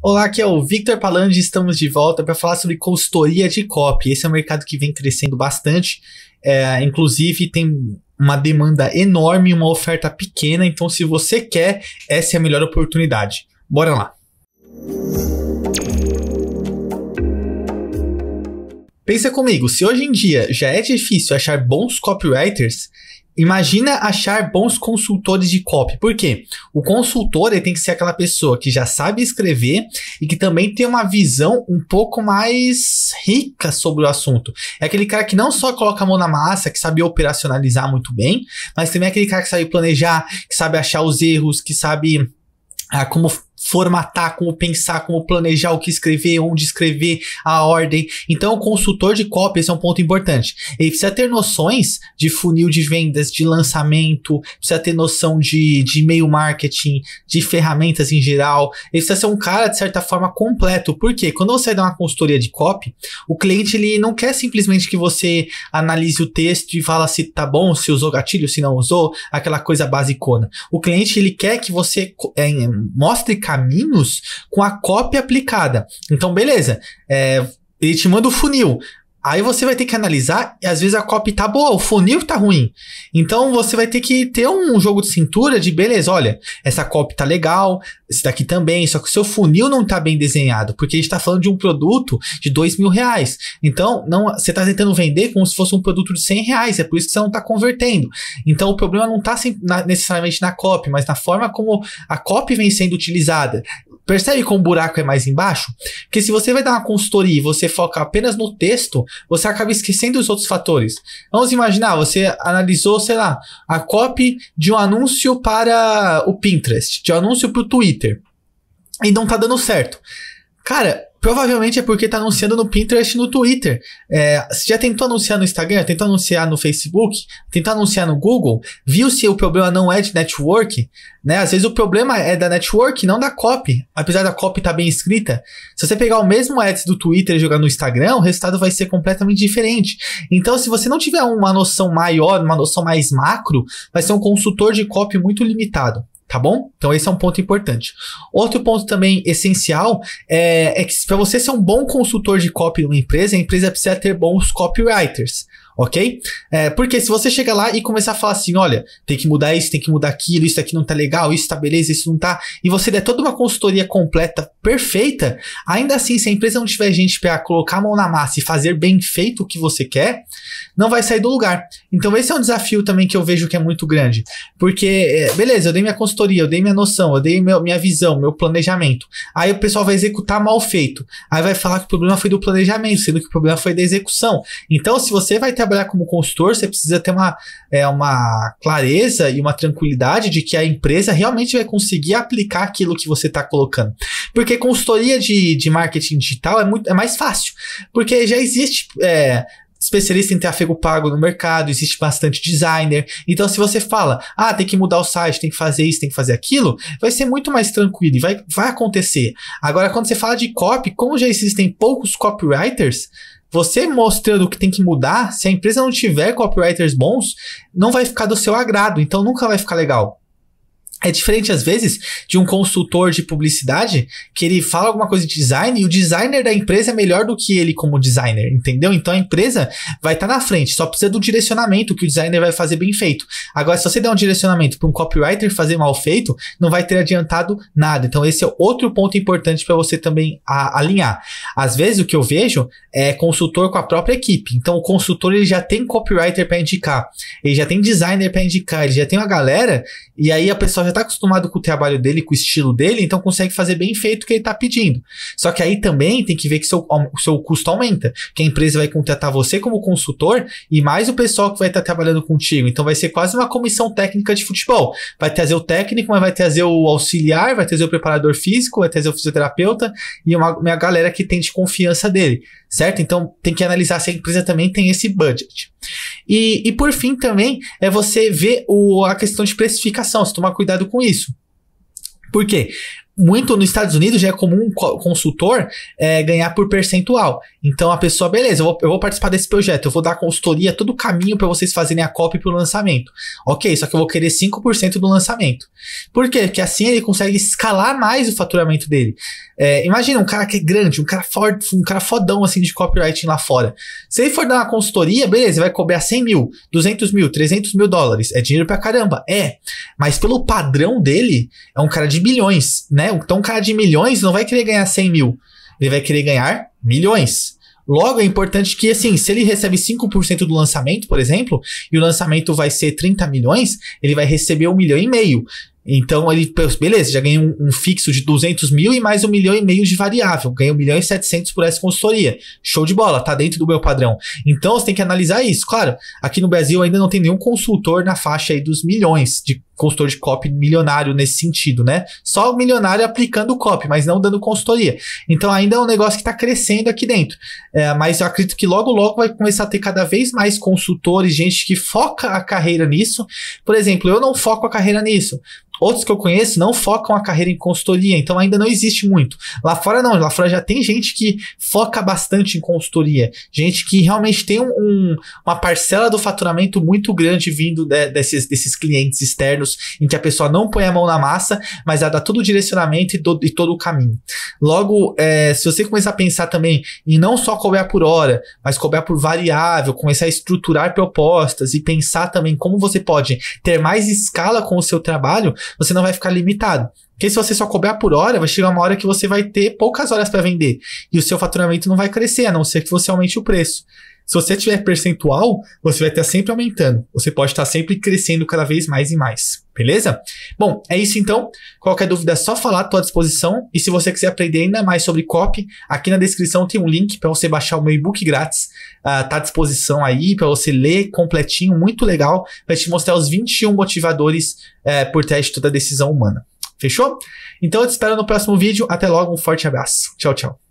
Olá, aqui é o Victor Palange. estamos de volta para falar sobre consultoria de copy. Esse é um mercado que vem crescendo bastante, é, inclusive tem uma demanda enorme, uma oferta pequena, então se você quer, essa é a melhor oportunidade. Bora lá! Pensa comigo, se hoje em dia já é difícil achar bons copywriters, Imagina achar bons consultores de copy. Por quê? O consultor ele tem que ser aquela pessoa que já sabe escrever e que também tem uma visão um pouco mais rica sobre o assunto. É aquele cara que não só coloca a mão na massa, que sabe operacionalizar muito bem, mas também é aquele cara que sabe planejar, que sabe achar os erros, que sabe ah, como formatar, como pensar, como planejar o que escrever, onde escrever, a ordem. Então, o consultor de cópia, esse é um ponto importante. Ele precisa ter noções de funil de vendas, de lançamento, precisa ter noção de, de e-mail marketing, de ferramentas em geral. Ele precisa ser um cara, de certa forma, completo. Por quê? quando você dá uma consultoria de copy, o cliente ele não quer simplesmente que você analise o texto e fala se tá bom, se usou gatilho, se não usou, aquela coisa basicona. O cliente ele quer que você é, mostre caminhos com a cópia aplicada. Então, beleza. É, ele te manda o funil. Aí você vai ter que analisar, e às vezes a copy tá boa, o funil tá ruim. Então você vai ter que ter um jogo de cintura de beleza, olha, essa copy tá legal, esse daqui também, só que o seu funil não tá bem desenhado, porque a gente tá falando de um produto de dois mil reais. Então, não, você tá tentando vender como se fosse um produto de cem reais, é por isso que você não tá convertendo. Então o problema não tá necessariamente na copy, mas na forma como a copy vem sendo utilizada. Percebe como o buraco é mais embaixo? Porque se você vai dar uma consultoria e você foca apenas no texto, você acaba esquecendo os outros fatores. Vamos imaginar, você analisou, sei lá, a copy de um anúncio para o Pinterest, de um anúncio para o Twitter, e não tá dando certo. Cara, Provavelmente é porque tá anunciando no Pinterest e no Twitter. É, você já tentou anunciar no Instagram, tentou anunciar no Facebook, tentou anunciar no Google, viu se o problema não é de network, né? Às vezes o problema é da network, não da copy, apesar da copy estar tá bem escrita. Se você pegar o mesmo ads do Twitter e jogar no Instagram, o resultado vai ser completamente diferente. Então, se você não tiver uma noção maior, uma noção mais macro, vai ser um consultor de copy muito limitado tá bom? Então esse é um ponto importante. Outro ponto também essencial é, é que para você ser um bom consultor de copy numa empresa, a empresa precisa ter bons copywriters ok? É, porque se você chega lá e começar a falar assim, olha, tem que mudar isso, tem que mudar aquilo, isso aqui não tá legal, isso tá beleza, isso não tá, e você der toda uma consultoria completa, perfeita, ainda assim, se a empresa não tiver gente para colocar a mão na massa e fazer bem feito o que você quer, não vai sair do lugar. Então esse é um desafio também que eu vejo que é muito grande, porque, é, beleza, eu dei minha consultoria, eu dei minha noção, eu dei meu, minha visão, meu planejamento, aí o pessoal vai executar mal feito, aí vai falar que o problema foi do planejamento, sendo que o problema foi da execução. Então, se você vai ter trabalhar como consultor, você precisa ter uma, é, uma clareza e uma tranquilidade de que a empresa realmente vai conseguir aplicar aquilo que você está colocando. Porque consultoria de, de marketing digital é, muito, é mais fácil, porque já existe é, especialista em tráfego pago no mercado, existe bastante designer. Então, se você fala, ah, tem que mudar o site, tem que fazer isso, tem que fazer aquilo, vai ser muito mais tranquilo e vai, vai acontecer. Agora, quando você fala de copy, como já existem poucos copywriters, você mostrando o que tem que mudar, se a empresa não tiver copywriters bons, não vai ficar do seu agrado, então nunca vai ficar legal. É diferente, às vezes, de um consultor de publicidade que ele fala alguma coisa de design e o designer da empresa é melhor do que ele como designer, entendeu? Então a empresa vai estar tá na frente, só precisa do direcionamento que o designer vai fazer bem feito. Agora, se você der um direcionamento para um copywriter fazer mal feito, não vai ter adiantado nada. Então, esse é outro ponto importante para você também a, alinhar. Às vezes, o que eu vejo é consultor com a própria equipe. Então, o consultor ele já tem copywriter para indicar, ele já tem designer para indicar, ele já tem uma galera, e aí a pessoa já está acostumado com o trabalho dele, com o estilo dele, então consegue fazer bem feito o que ele está pedindo. Só que aí também tem que ver que seu, o seu custo aumenta, que a empresa vai contratar você como consultor e mais o pessoal que vai estar tá trabalhando contigo. Então vai ser quase uma comissão técnica de futebol. Vai trazer o técnico, mas vai trazer o auxiliar, vai trazer o preparador físico, vai trazer o fisioterapeuta e uma, uma galera que tem de confiança dele, certo? Então tem que analisar se a empresa também tem esse budget. E, e por fim também é você ver o, a questão de precificação, se tomar cuidado com isso. Por quê? muito nos Estados Unidos já é comum consultor é, ganhar por percentual. Então a pessoa, beleza, eu vou, eu vou, participar desse projeto, eu vou dar consultoria, todo o caminho para vocês fazerem a copy para o lançamento. Ok, só que eu vou querer 5% do lançamento. Por quê? Porque assim ele consegue escalar mais o faturamento dele. É, imagina um cara que é grande, um cara, for, um cara fodão assim de copywriting lá fora. Se ele for dar uma consultoria, beleza, vai cobrar 100 mil, 200 mil, 300 mil dólares. É dinheiro pra caramba, é. Mas pelo padrão dele, é um cara de milhões, né? Né? Então, um cara de milhões não vai querer ganhar 100 mil. Ele vai querer ganhar milhões. Logo, é importante que, assim, se ele recebe 5% do lançamento, por exemplo, e o lançamento vai ser 30 milhões, ele vai receber 1 milhão e meio. Então ele, beleza, já ganhei um, um, fixo de 200 mil e mais um milhão e meio de variável. Ganhei um milhão e 700 por essa consultoria. Show de bola, tá dentro do meu padrão. Então você tem que analisar isso. Claro, aqui no Brasil ainda não tem nenhum consultor na faixa aí dos milhões de consultor de copy milionário nesse sentido, né? Só o milionário aplicando o copy, mas não dando consultoria. Então ainda é um negócio que está crescendo aqui dentro. É, mas eu acredito que logo, logo vai começar a ter cada vez mais consultores, gente que foca a carreira nisso. Por exemplo, eu não foco a carreira nisso Outros que eu conheço não focam a carreira em consultoria, então ainda não existe muito. Lá fora não, lá fora já tem gente que foca bastante em consultoria, gente que realmente tem um, um, uma parcela do faturamento muito grande vindo de, desses, desses clientes externos, em que a pessoa não põe a mão na massa, mas ela dá todo o direcionamento e, do, e todo o caminho. Logo, é, se você começar a pensar também em não só cobrar por hora, mas cobrar por variável, começar a estruturar propostas e pensar também como você pode ter mais escala com o seu trabalho, você não vai ficar limitado. Porque se você só cobrar por hora, vai chegar uma hora que você vai ter poucas horas para vender. E o seu faturamento não vai crescer, a não ser que você aumente o preço. Se você tiver percentual, você vai estar sempre aumentando. Você pode estar sempre crescendo cada vez mais e mais. Beleza? Bom, é isso então. Qualquer dúvida é só falar, à tua disposição. E se você quiser aprender ainda mais sobre copy, aqui na descrição tem um link para você baixar o meu e-book grátis. Está ah, uh, à disposição aí para você ler completinho, muito legal. Vai te mostrar os 21 motivadores uh, por trás de toda decisão humana. Fechou? Então eu te espero no próximo vídeo. Até logo, um forte abraço. Tchau, tchau.